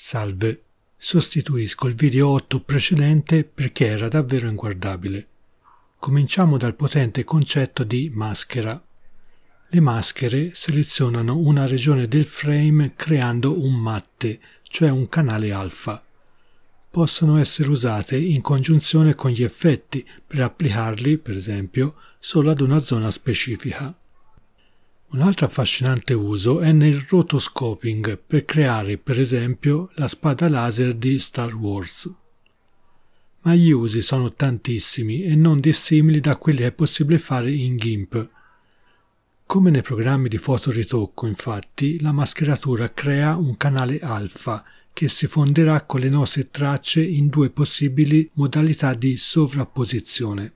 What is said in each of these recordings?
Salve. Sostituisco il video 8 precedente perché era davvero inguardabile. Cominciamo dal potente concetto di maschera. Le maschere selezionano una regione del frame creando un matte, cioè un canale alfa. Possono essere usate in congiunzione con gli effetti per applicarli, per esempio, solo ad una zona specifica. Un altro affascinante uso è nel rotoscoping per creare per esempio la spada laser di Star Wars. Ma gli usi sono tantissimi e non dissimili da quelli che è possibile fare in GIMP. Come nei programmi di fotoritocco, infatti, la mascheratura crea un canale alfa che si fonderà con le nostre tracce in due possibili modalità di sovrapposizione.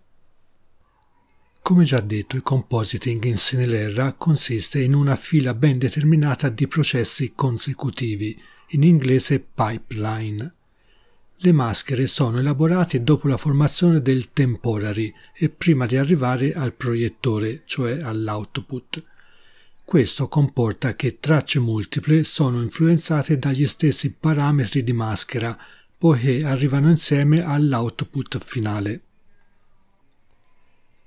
Come già detto, il compositing in Sinelera consiste in una fila ben determinata di processi consecutivi, in inglese pipeline. Le maschere sono elaborate dopo la formazione del temporary e prima di arrivare al proiettore, cioè all'output. Questo comporta che tracce multiple sono influenzate dagli stessi parametri di maschera, poiché arrivano insieme all'output finale.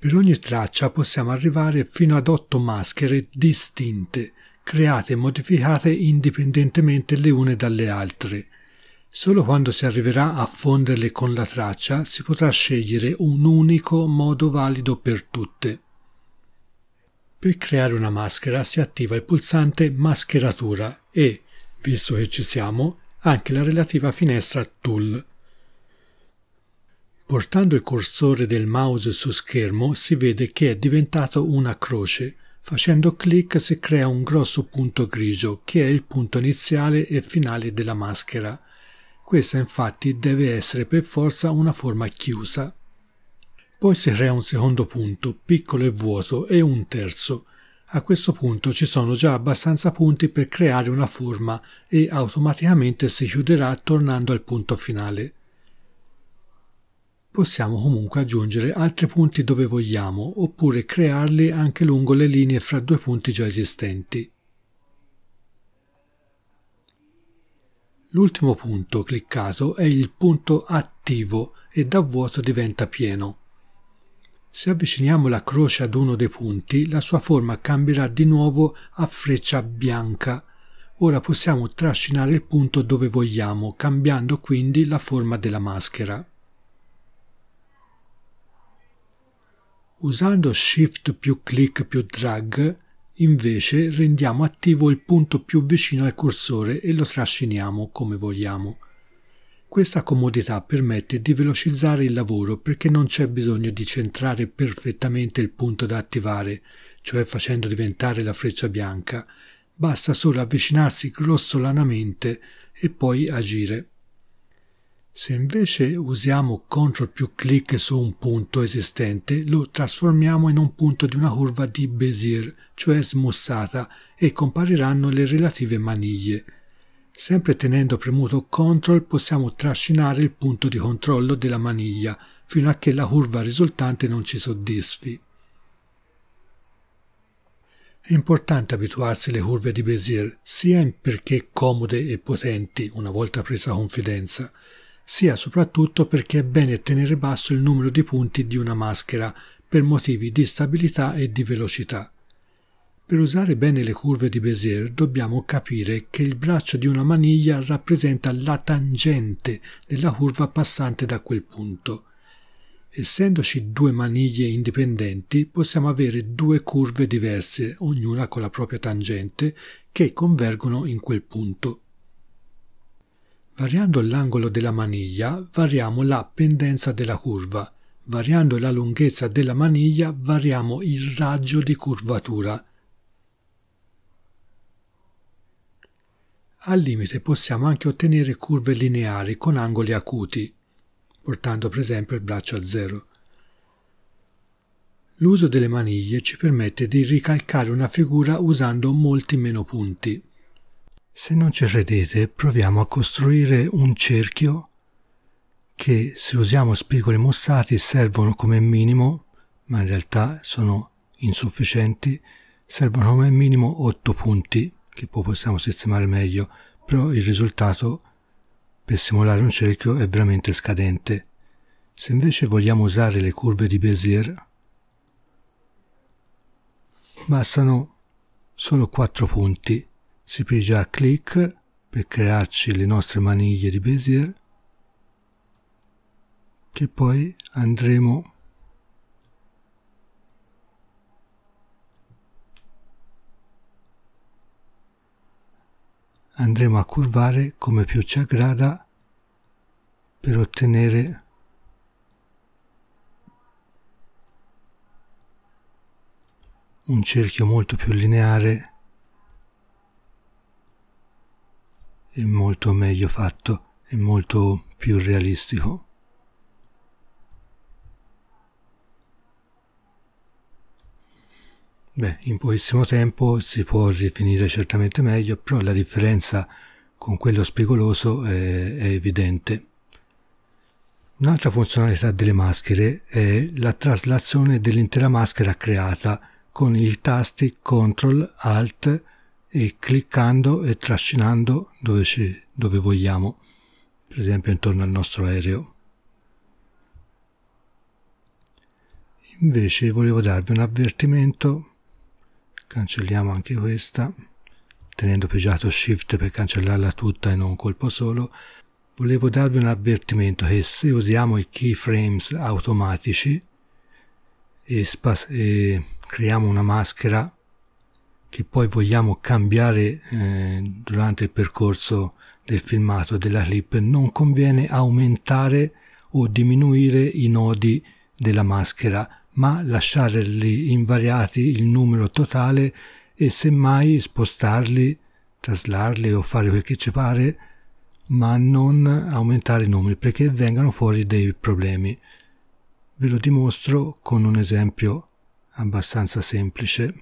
Per ogni traccia possiamo arrivare fino ad otto maschere distinte, create e modificate indipendentemente le une dalle altre. Solo quando si arriverà a fonderle con la traccia si potrà scegliere un unico modo valido per tutte. Per creare una maschera si attiva il pulsante Mascheratura e, visto che ci siamo, anche la relativa finestra Tool. Portando il cursore del mouse su schermo si vede che è diventato una croce. Facendo clic si crea un grosso punto grigio che è il punto iniziale e finale della maschera. Questa infatti deve essere per forza una forma chiusa. Poi si crea un secondo punto, piccolo e vuoto, e un terzo. A questo punto ci sono già abbastanza punti per creare una forma e automaticamente si chiuderà tornando al punto finale possiamo comunque aggiungere altri punti dove vogliamo oppure crearli anche lungo le linee fra due punti già esistenti. L'ultimo punto cliccato è il punto attivo e da vuoto diventa pieno. Se avviciniamo la croce ad uno dei punti, la sua forma cambierà di nuovo a freccia bianca. Ora possiamo trascinare il punto dove vogliamo, cambiando quindi la forma della maschera. Usando Shift più clic più drag, invece, rendiamo attivo il punto più vicino al cursore e lo trasciniamo come vogliamo. Questa comodità permette di velocizzare il lavoro perché non c'è bisogno di centrare perfettamente il punto da attivare, cioè facendo diventare la freccia bianca, basta solo avvicinarsi grossolanamente e poi agire. Se invece usiamo CTRL più clic su un punto esistente, lo trasformiamo in un punto di una curva di Bézier, cioè smussata, e compariranno le relative maniglie. Sempre tenendo premuto CTRL possiamo trascinare il punto di controllo della maniglia, fino a che la curva risultante non ci soddisfi. È importante abituarsi alle curve di Bézier, sia perché comode e potenti una volta presa confidenza, sia soprattutto perché è bene tenere basso il numero di punti di una maschera per motivi di stabilità e di velocità. Per usare bene le curve di Bézier dobbiamo capire che il braccio di una maniglia rappresenta la tangente della curva passante da quel punto. Essendoci due maniglie indipendenti, possiamo avere due curve diverse, ognuna con la propria tangente, che convergono in quel punto. Variando l'angolo della maniglia, variamo la pendenza della curva. Variando la lunghezza della maniglia, variamo il raggio di curvatura. Al limite possiamo anche ottenere curve lineari con angoli acuti, portando per esempio il braccio a zero. L'uso delle maniglie ci permette di ricalcare una figura usando molti meno punti. Se non ci credete, proviamo a costruire un cerchio che, se usiamo spigoli mossati, servono come minimo, ma in realtà sono insufficienti, servono come minimo 8 punti, che poi possiamo sistemare meglio, però il risultato per simulare un cerchio è veramente scadente. Se invece vogliamo usare le curve di Bézier, bastano solo 4 punti si pigia a clic per crearci le nostre maniglie di Bezier che poi andremo andremo a curvare come più ci aggrada per ottenere un cerchio molto più lineare è molto meglio fatto, è molto più realistico. Beh, in pochissimo tempo si può rifinire certamente meglio, però la differenza con quello spigoloso è, è evidente. Un'altra funzionalità delle maschere è la traslazione dell'intera maschera creata con i tasti CTRL, ALT e cliccando e trascinando dove, ci, dove vogliamo, per esempio intorno al nostro aereo. Invece volevo darvi un avvertimento, cancelliamo anche questa, tenendo pigiato Shift per cancellarla tutta in un colpo solo, volevo darvi un avvertimento che se usiamo i keyframes automatici e, e creiamo una maschera che poi vogliamo cambiare eh, durante il percorso del filmato della clip, non conviene aumentare o diminuire i nodi della maschera, ma lasciarli invariati il numero totale e semmai spostarli, traslarli o fare quel che ci pare, ma non aumentare i numeri perché vengano fuori dei problemi. Ve lo dimostro con un esempio abbastanza semplice.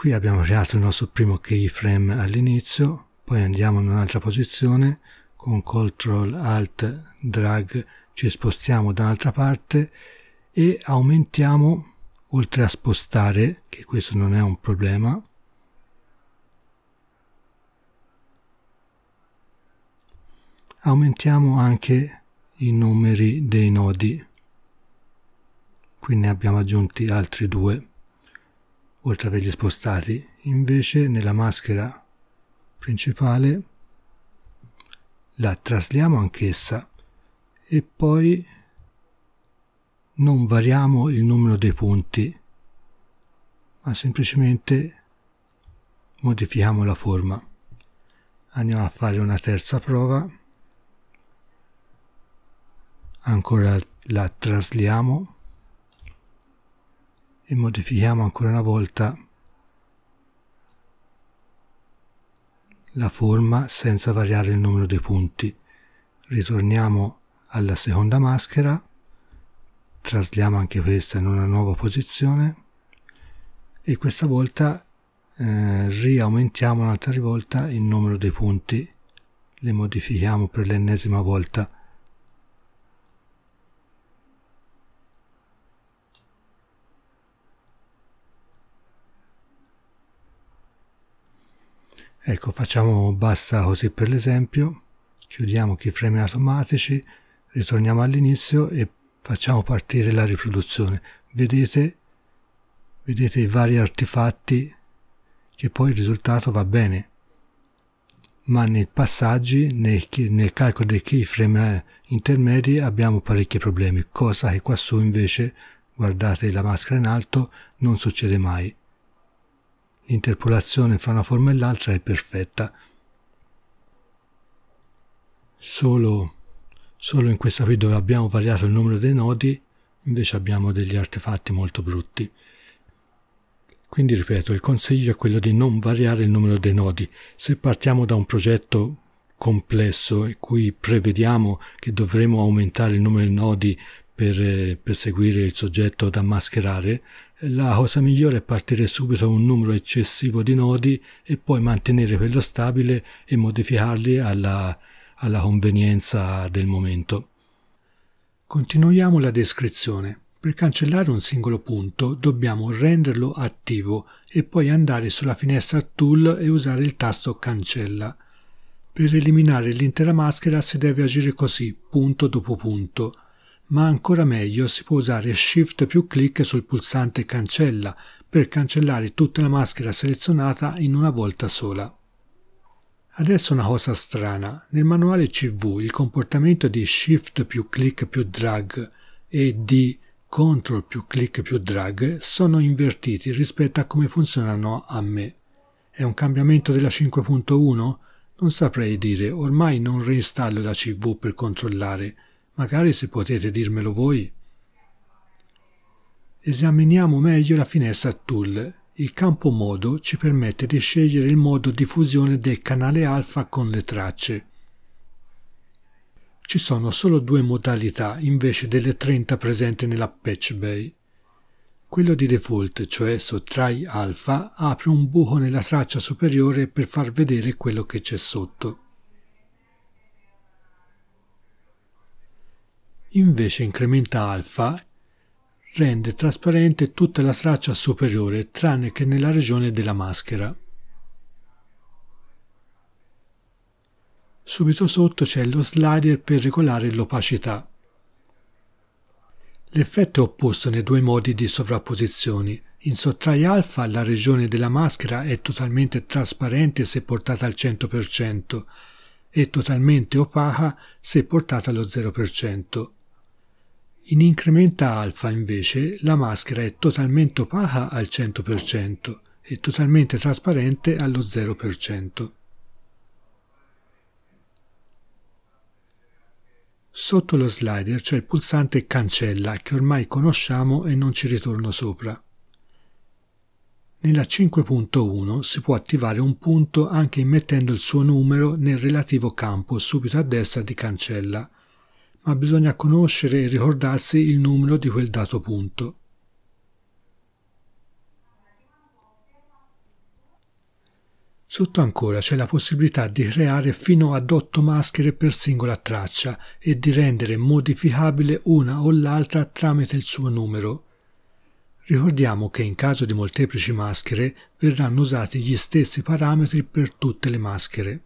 Qui abbiamo creato il nostro primo keyframe all'inizio, poi andiamo in un'altra posizione, con CTRL ALT drag ci spostiamo da un'altra parte e aumentiamo oltre a spostare, che questo non è un problema, aumentiamo anche i numeri dei nodi qui ne abbiamo aggiunti altri due oltre a averli spostati. Invece nella maschera principale la trasliamo anch'essa e poi non variamo il numero dei punti, ma semplicemente modifichiamo la forma. Andiamo a fare una terza prova. Ancora la trasliamo e modifichiamo ancora una volta la forma senza variare il numero dei punti. Ritorniamo alla seconda maschera, trasliamo anche questa in una nuova posizione e questa volta eh, riaumentiamo un'altra volta il numero dei punti, le modifichiamo per l'ennesima volta Ecco, facciamo bassa così per l'esempio, chiudiamo keyframe automatici, ritorniamo all'inizio e facciamo partire la riproduzione. Vedete, vedete i vari artefatti che poi il risultato va bene, ma nei passaggi, nel, nel calcolo dei keyframe eh, intermedi abbiamo parecchi problemi, cosa che qua su invece, guardate la maschera in alto, non succede mai l'interpolazione fra una forma e l'altra è perfetta. Solo, solo in questa qui dove abbiamo variato il numero dei nodi invece abbiamo degli artefatti molto brutti. Quindi ripeto, il consiglio è quello di non variare il numero dei nodi. Se partiamo da un progetto complesso in cui prevediamo che dovremo aumentare il numero di nodi per eh, perseguire il soggetto da mascherare, la cosa migliore è partire subito un numero eccessivo di nodi e poi mantenere quello stabile e modificarli alla, alla convenienza del momento. Continuiamo la descrizione. Per cancellare un singolo punto dobbiamo renderlo attivo e poi andare sulla finestra Tool e usare il tasto Cancella. Per eliminare l'intera maschera si deve agire così, punto dopo punto ma ancora meglio si può usare Shift più clic sul pulsante Cancella per cancellare tutta la maschera selezionata in una volta sola. Adesso una cosa strana, nel manuale CV il comportamento di Shift più clic più drag e di Ctrl più clic più drag sono invertiti rispetto a come funzionano a me. È un cambiamento della 5.1? Non saprei dire, ormai non reinstallo la CV per controllare, magari se potete dirmelo voi. Esaminiamo meglio la finestra Tool. Il campo modo ci permette di scegliere il modo di fusione del canale alfa con le tracce. Ci sono solo due modalità invece delle 30 presenti nella Patch Bay. Quello di default, cioè sottrai alfa, apre un buco nella traccia superiore per far vedere quello che c'è sotto. invece incrementa alfa rende trasparente tutta la traccia superiore tranne che nella regione della maschera. Subito sotto c'è lo slider per regolare l'opacità. L'effetto è opposto nei due modi di sovrapposizione. In sottrai alfa la regione della maschera è totalmente trasparente se portata al 100% e totalmente opaca se portata allo 0%. In incrementa alfa invece la maschera è totalmente opaca al 100% e totalmente trasparente allo 0%. Sotto lo slider c'è il pulsante cancella che ormai conosciamo e non ci ritorno sopra. Nella 5.1 si può attivare un punto anche immettendo il suo numero nel relativo campo subito a destra di cancella ma bisogna conoscere e ricordarsi il numero di quel dato punto. Sotto ancora c'è la possibilità di creare fino ad 8 maschere per singola traccia e di rendere modificabile una o l'altra tramite il suo numero. Ricordiamo che in caso di molteplici maschere verranno usati gli stessi parametri per tutte le maschere.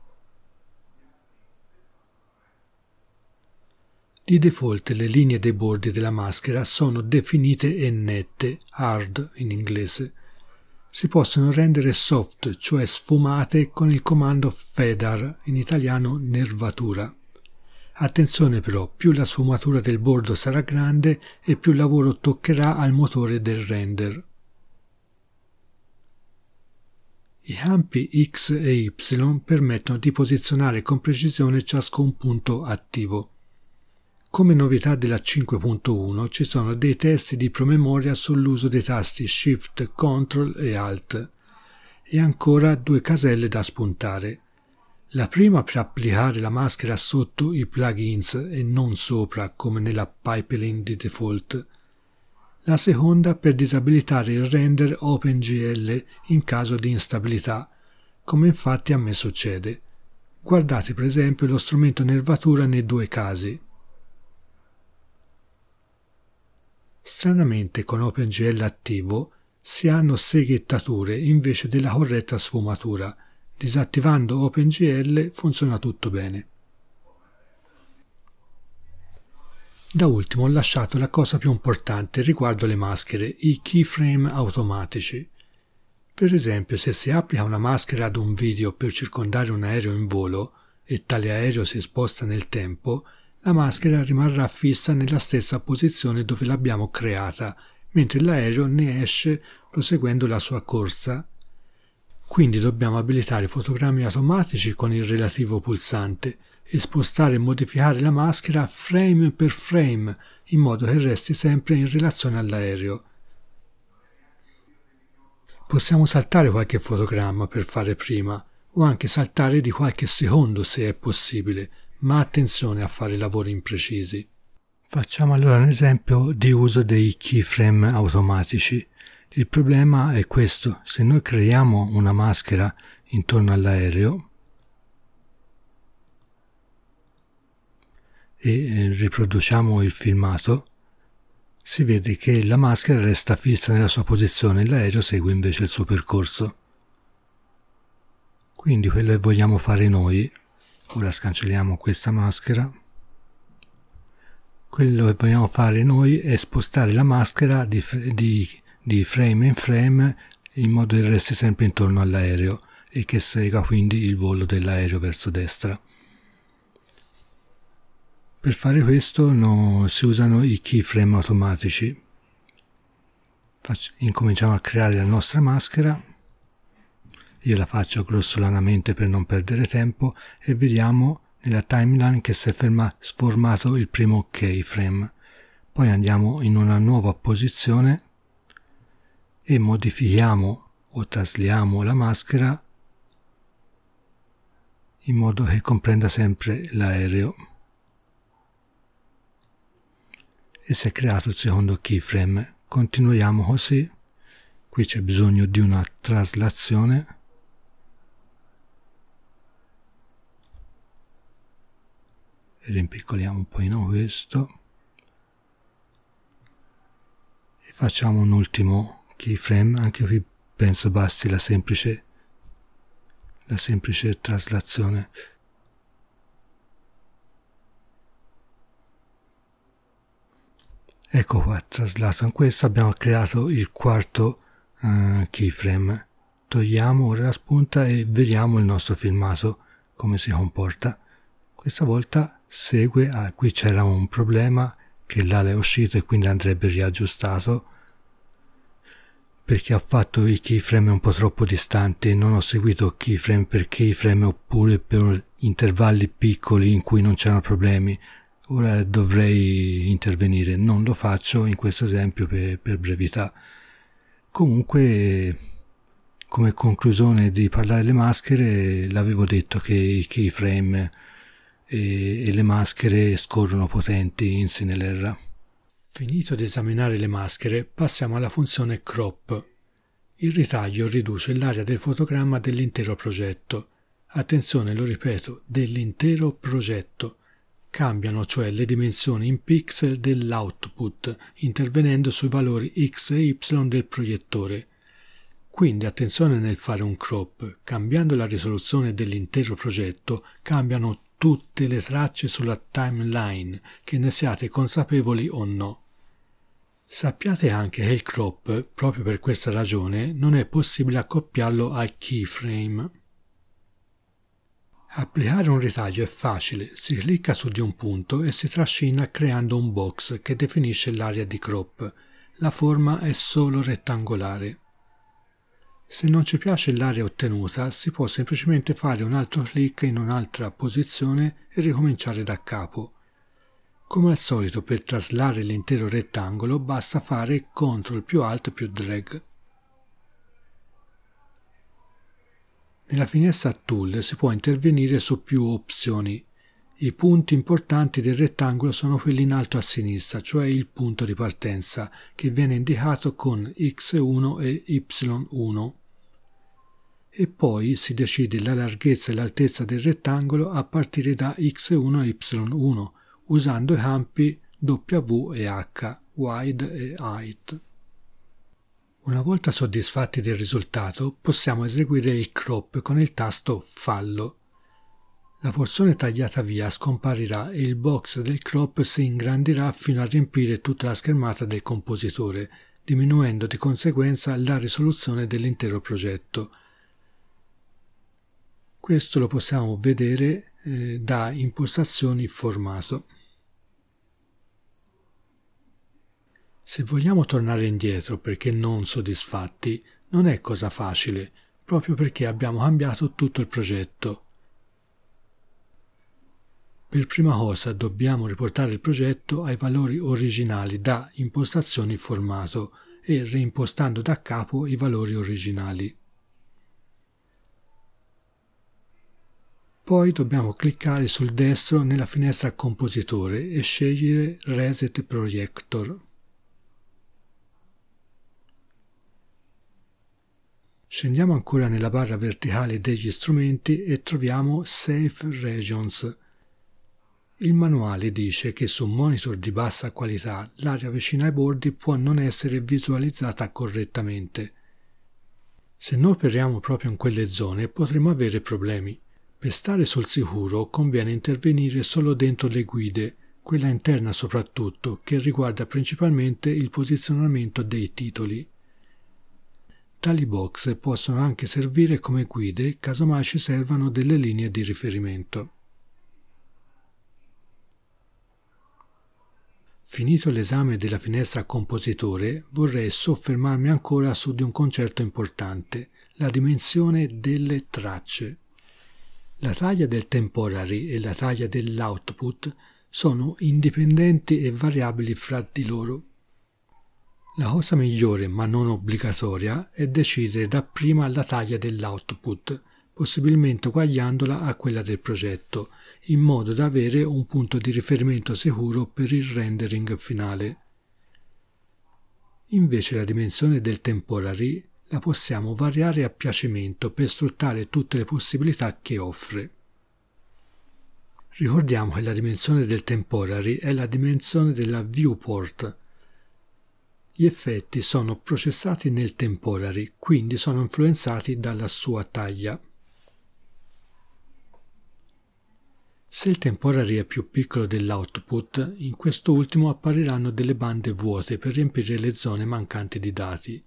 Di default le linee dei bordi della maschera sono definite e nette, hard in inglese. Si possono rendere soft, cioè sfumate, con il comando fedar, in italiano nervatura. Attenzione però, più la sfumatura del bordo sarà grande e più lavoro toccherà al motore del render. I campi X e Y permettono di posizionare con precisione ciascun punto attivo. Come novità della 5.1 ci sono dei testi di promemoria sull'uso dei tasti Shift, Ctrl e Alt e ancora due caselle da spuntare. La prima per applicare la maschera sotto i plugins e non sopra come nella pipeline di default. La seconda per disabilitare il render OpenGL in caso di instabilità, come infatti a me succede. Guardate per esempio lo strumento nervatura nei due casi. Stranamente con OpenGL attivo si hanno seghettature invece della corretta sfumatura. Disattivando OpenGL funziona tutto bene. Da ultimo ho lasciato la cosa più importante riguardo le maschere, i keyframe automatici. Per esempio, se si applica una maschera ad un video per circondare un aereo in volo e tale aereo si sposta nel tempo, la maschera rimarrà fissa nella stessa posizione dove l'abbiamo creata, mentre l'aereo ne esce proseguendo la sua corsa. Quindi dobbiamo abilitare i fotogrammi automatici con il relativo pulsante e spostare e modificare la maschera frame per frame in modo che resti sempre in relazione all'aereo. Possiamo saltare qualche fotogramma per fare prima o anche saltare di qualche secondo se è possibile, ma attenzione a fare lavori imprecisi. Facciamo allora un esempio di uso dei keyframe automatici. Il problema è questo, se noi creiamo una maschera intorno all'aereo e eh, riproduciamo il filmato, si vede che la maschera resta fissa nella sua posizione e l'aereo segue invece il suo percorso. Quindi quello che vogliamo fare noi ora scancelliamo questa maschera quello che vogliamo fare noi è spostare la maschera di, di, di frame in frame in modo che resti sempre intorno all'aereo e che sega quindi il volo dell'aereo verso destra per fare questo no, si usano i keyframe automatici Faccio, incominciamo a creare la nostra maschera io la faccio grossolanamente per non perdere tempo e vediamo nella timeline che si è ferma, sformato il primo keyframe. Poi andiamo in una nuova posizione e modifichiamo o trasliamo la maschera in modo che comprenda sempre l'aereo e si è creato il secondo keyframe continuiamo così qui c'è bisogno di una traslazione rimpiccoliamo un pochino questo e facciamo un ultimo keyframe anche qui penso basti la semplice la semplice traslazione ecco qua traslato in questo abbiamo creato il quarto uh, keyframe togliamo ora la spunta e vediamo il nostro filmato come si comporta questa volta segue, ah qui c'era un problema che l'ala è uscito e quindi andrebbe riaggiustato perché ha fatto i keyframe un po' troppo distanti, non ho seguito keyframe per keyframe oppure per intervalli piccoli in cui non c'erano problemi. Ora dovrei intervenire, non lo faccio in questo esempio per, per brevità. Comunque, come conclusione di parlare delle maschere, l'avevo detto che i keyframe e, e le maschere scorrono potenti in Sinelera. Finito di esaminare le maschere, passiamo alla funzione crop. Il ritaglio riduce l'area del fotogramma dell'intero progetto. Attenzione, lo ripeto, dell'intero progetto. Cambiano cioè le dimensioni in pixel dell'output, intervenendo sui valori x e y del proiettore. Quindi attenzione nel fare un crop, cambiando la risoluzione dell'intero progetto cambiano tutte le tracce sulla timeline, che ne siate consapevoli o no. Sappiate anche che il crop, proprio per questa ragione, non è possibile accoppiarlo al keyframe. Applicare un ritaglio è facile, si clicca su di un punto e si trascina creando un box che definisce l'area di crop. La forma è solo rettangolare. Se non ci piace l'area ottenuta, si può semplicemente fare un altro clic in un'altra posizione e ricominciare da capo. Come al solito per traslare l'intero rettangolo basta fare CTRL più ALT più DRAG. Nella finestra Tool si può intervenire su più opzioni. I punti importanti del rettangolo sono quelli in alto a sinistra, cioè il punto di partenza, che viene indicato con x1 e y1. E poi si decide la larghezza e l'altezza del rettangolo a partire da x1 e y1, usando i campi w e h, wide e height. Una volta soddisfatti del risultato, possiamo eseguire il crop con il tasto Fallo. La porzione tagliata via scomparirà e il box del crop si ingrandirà fino a riempire tutta la schermata del compositore, diminuendo di conseguenza la risoluzione dell'intero progetto. Questo lo possiamo vedere eh, da impostazioni formato. Se vogliamo tornare indietro perché non soddisfatti, non è cosa facile, proprio perché abbiamo cambiato tutto il progetto. Per prima cosa dobbiamo riportare il progetto ai valori originali da impostazioni formato e reimpostando da capo i valori originali. Poi dobbiamo cliccare sul destro nella finestra compositore e scegliere Reset Projector. Scendiamo ancora nella barra verticale degli strumenti e troviamo Safe Regions il manuale dice che su monitor di bassa qualità l'area vicina ai bordi può non essere visualizzata correttamente. Se noi operiamo proprio in quelle zone potremo avere problemi. Per stare sul sicuro conviene intervenire solo dentro le guide, quella interna soprattutto, che riguarda principalmente il posizionamento dei titoli. Tali box possono anche servire come guide casomai ci servano delle linee di riferimento. Finito l'esame della finestra compositore, vorrei soffermarmi ancora su di un concetto importante, la dimensione delle tracce. La taglia del temporary e la taglia dell'output sono indipendenti e variabili fra di loro. La cosa migliore, ma non obbligatoria, è decidere dapprima la taglia dell'output, possibilmente uguagliandola a quella del progetto, in modo da avere un punto di riferimento sicuro per il rendering finale. Invece la dimensione del temporary la possiamo variare a piacimento per sfruttare tutte le possibilità che offre. Ricordiamo che la dimensione del temporary è la dimensione della viewport. Gli effetti sono processati nel temporary, quindi sono influenzati dalla sua taglia. Se il tempo orario è più piccolo dell'output, in questo ultimo appariranno delle bande vuote per riempire le zone mancanti di dati.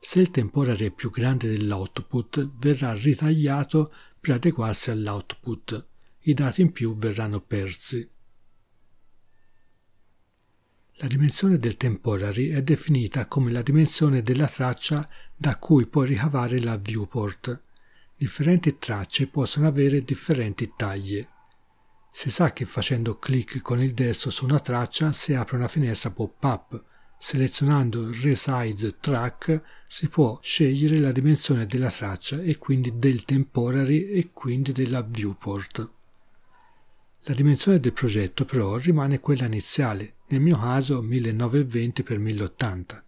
Se il tempo orario è più grande dell'output, verrà ritagliato per adeguarsi all'output. I dati in più verranno persi. La dimensione del temporary è definita come la dimensione della traccia da cui puoi ricavare la viewport. Differenti tracce possono avere differenti taglie. Si sa che facendo clic con il destro su una traccia si apre una finestra pop-up. Selezionando Resize Track si può scegliere la dimensione della traccia e quindi del temporary e quindi della viewport. La dimensione del progetto però rimane quella iniziale, nel mio caso 1920x1080.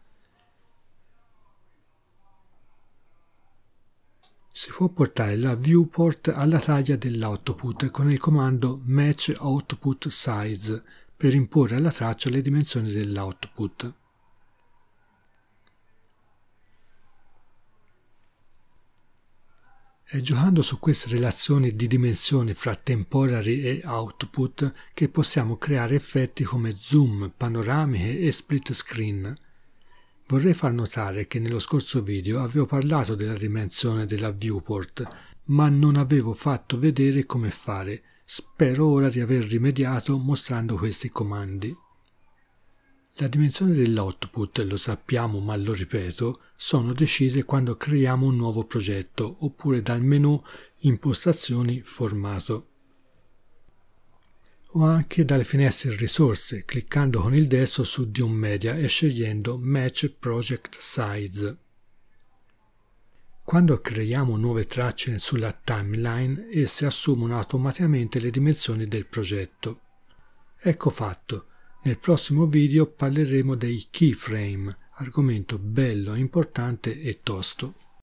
Si può portare la viewport alla taglia dell'output con il comando match output size per imporre alla traccia le dimensioni dell'output. È giocando su queste relazioni di dimensioni fra temporary e output che possiamo creare effetti come zoom, panoramiche e split screen, Vorrei far notare che nello scorso video avevo parlato della dimensione della viewport, ma non avevo fatto vedere come fare. Spero ora di aver rimediato mostrando questi comandi. La dimensione dell'output, lo sappiamo ma lo ripeto, sono decise quando creiamo un nuovo progetto oppure dal menu Impostazioni Formato o anche dalle finestre risorse cliccando con il destro su di un media e scegliendo Match Project Size. Quando creiamo nuove tracce sulla timeline, esse assumono automaticamente le dimensioni del progetto. Ecco fatto, nel prossimo video parleremo dei keyframe, argomento bello, importante e tosto.